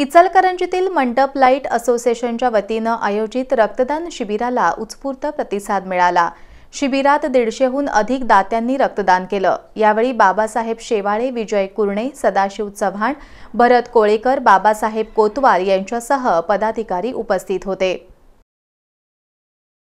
इचलकरंजीतील मंडप लाईट असोसिएशनच्या वतीनं आयोजित रक्तदान शिबिराला उत्स्फूर्त प्रतिसाद मिळाला शिबिरात दीडशेहून अधिक दात्यांनी रक्तदान केलं यावेळी बाबासाहेब शेवाळे विजय कुर्णे सदाशिव चव्हाण भरत कोळेकर बाबासाहेब कोतवाल यांच्यासह पदाधिकारी उपस्थित होते